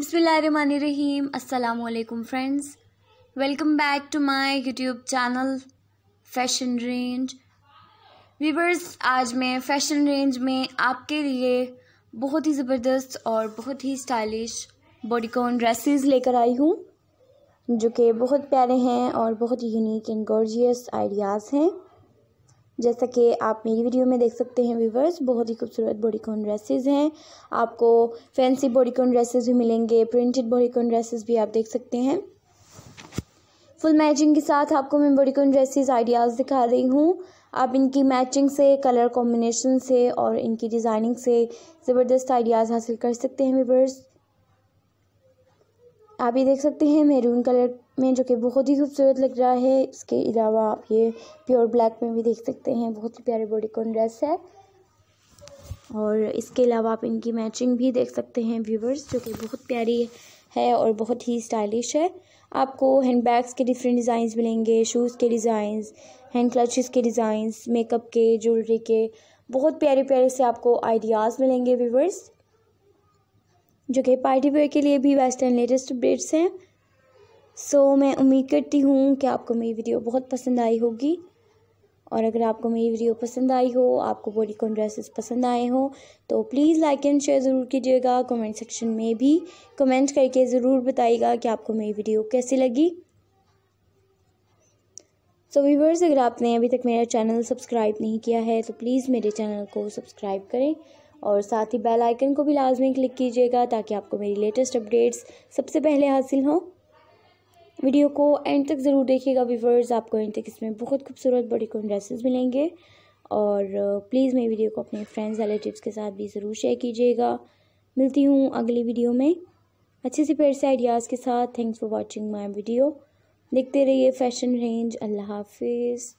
बिसमीम अल्लाम friends welcome back to my YouTube channel fashion range weavers आज मैं फैशन रेंज में आपके लिए बहुत ही ज़बरदस्त और बहुत ही स्टाइलिश बॉडीकॉन ड्रेसेस लेकर आई हूँ जो कि बहुत प्यारे हैं और बहुत ही यूनिक एंड गॉर्जियस आइडियाज़ हैं जैसा कि आप मेरी वीडियो में देख सकते हैं व्यूवर्स बहुत ही खूबसूरत बॉडीकॉन ड्रेसेस हैं आपको फैंसी बॉडीकॉन ड्रेसेस भी मिलेंगे प्रिंटेड बॉडीकॉन ड्रेसेस भी आप देख सकते हैं फुल मैचिंग के साथ आपको मैं बॉडीकॉन ड्रेसेस आइडियाज़ दिखा रही हूँ आप इनकी मैचिंग से कलर कॉम्बिनेशन से और इनकी डिज़ाइनिंग से ज़बरदस्त आइडियाज़ हासिल कर सकते हैं व्यूवर्स आप ये देख सकते हैं मेरून कलर में जो कि बहुत ही खूबसूरत लग रहा है इसके अलावा आप ये प्योर ब्लैक में भी देख सकते हैं बहुत ही प्यारे बॉडी कॉन ड्रेस है और इसके अलावा आप इनकी मैचिंग भी देख सकते हैं व्यूवर्स जो कि बहुत प्यारी है और बहुत ही स्टाइलिश है आपको हैंड बैग्स के डिफरेंट डिज़ाइंस मिलेंगे शूज़ के डिज़ाइंस हैंड क्लचेस के डिज़ाइंस मेकअप के ज्वेलरी के बहुत प्यारे प्यारे से आपको आइडियाज़ मिलेंगे व्यूवर्स जो कि पार्टी वेयर के लिए भी वेस्टर्न एंड लेटेस्ट अपडेट्स हैं सो so, मैं उम्मीद करती हूँ कि आपको मेरी वीडियो बहुत पसंद आई होगी और अगर आपको मेरी वीडियो पसंद आई हो आपको बॉडी कॉन ड्रेसेस पसंद आए हो तो प्लीज़ लाइक एंड शेयर ज़रूर कीजिएगा कमेंट सेक्शन में भी कमेंट करके ज़रूर बताइएगा कि आपको मेरी वीडियो कैसी लगी सो so, व्यूवर्स अगर आपने अभी तक मेरा चैनल सब्सक्राइब नहीं किया है तो प्लीज़ मेरे चैनल को सब्सक्राइब करें और साथ ही बेल आइकन को भी लाजमी क्लिक कीजिएगा ताकि आपको मेरी लेटेस्ट अपडेट्स सबसे पहले हासिल हों वीडियो को एंड तक ज़रूर देखिएगा व्यूवर्स आपको एंड तक इसमें बहुत खूबसूरत बड़ी कौन ड्रेसेस मिलेंगे और प्लीज़ uh, मेरी वीडियो को अपने फ्रेंड्स रिलेटिव्स के साथ भी ज़रूर शेयर कीजिएगा मिलती हूँ अगली वीडियो में अच्छे से पेड़ से आइडियाज़ के साथ thanks for watching my video देखते रहिए फैशन रेंज अल्लाह हाफिज़